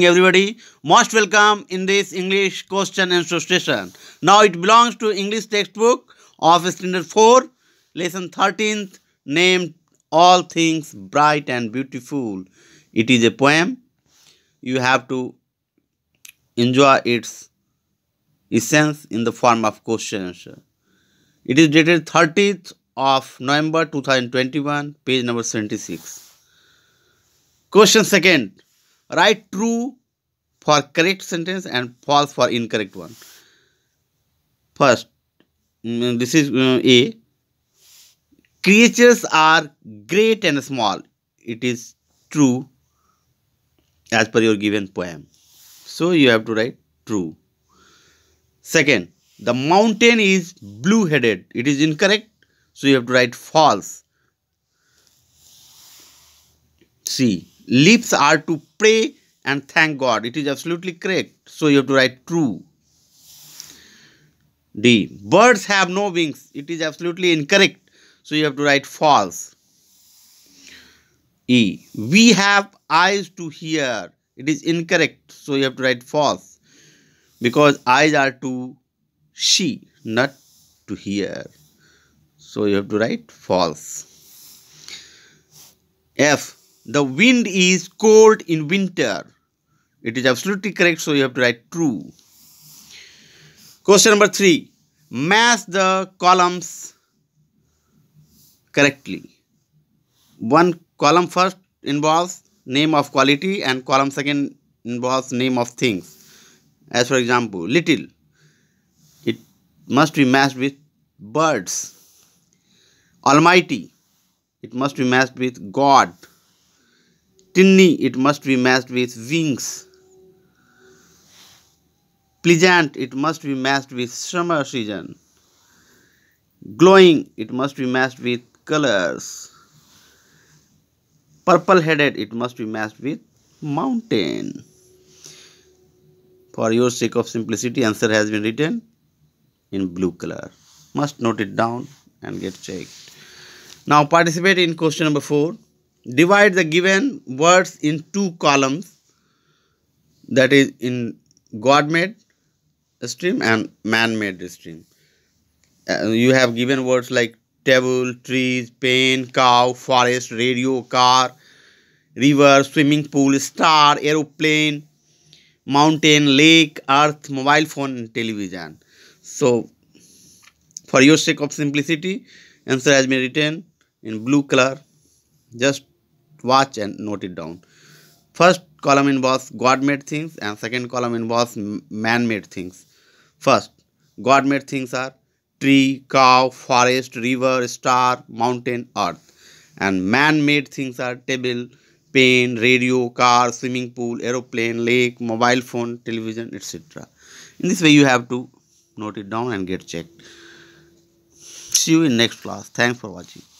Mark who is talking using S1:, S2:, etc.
S1: everybody most welcome in this english question and session now it belongs to english textbook of standard 4 lesson 13th named all things bright and beautiful it is a poem you have to enjoy its essence in the form of question it is dated 30th of november 2021 page number 76 question second write true for correct sentence and false for incorrect one first mm, this is mm, a creatures are great and small it is true as per your given poem so you have to write true second the mountain is blue headed it is incorrect so you have to write false c lips are to pray and thank God. It is absolutely correct. So you have to write true. D. Birds have no wings. It is absolutely incorrect. So you have to write false. E. We have eyes to hear. It is incorrect. So you have to write false. Because eyes are to see, not to hear. So you have to write false. F the wind is cold in winter. It is absolutely correct, so you have to write true. Question number three. Match the columns correctly. One column first involves name of quality and column second involves name of things. As for example, little. It must be matched with birds. Almighty. It must be matched with God tinny it must be matched with wings pleasant it must be matched with summer season glowing it must be matched with colors purple headed it must be matched with mountain for your sake of simplicity answer has been written in blue color must note it down and get checked now participate in question number 4 divide the given words in two columns that is in god-made stream and man-made stream uh, you have given words like table trees pain cow forest radio car river swimming pool star aeroplane mountain lake earth mobile phone and television so for your sake of simplicity answer has been written in blue color just watch and note it down first column involves god-made things and second column involves man-made things first god-made things are tree cow forest river star mountain earth and man-made things are table pen radio car swimming pool aeroplane lake mobile phone television etc in this way you have to note it down and get checked see you in next class thanks for watching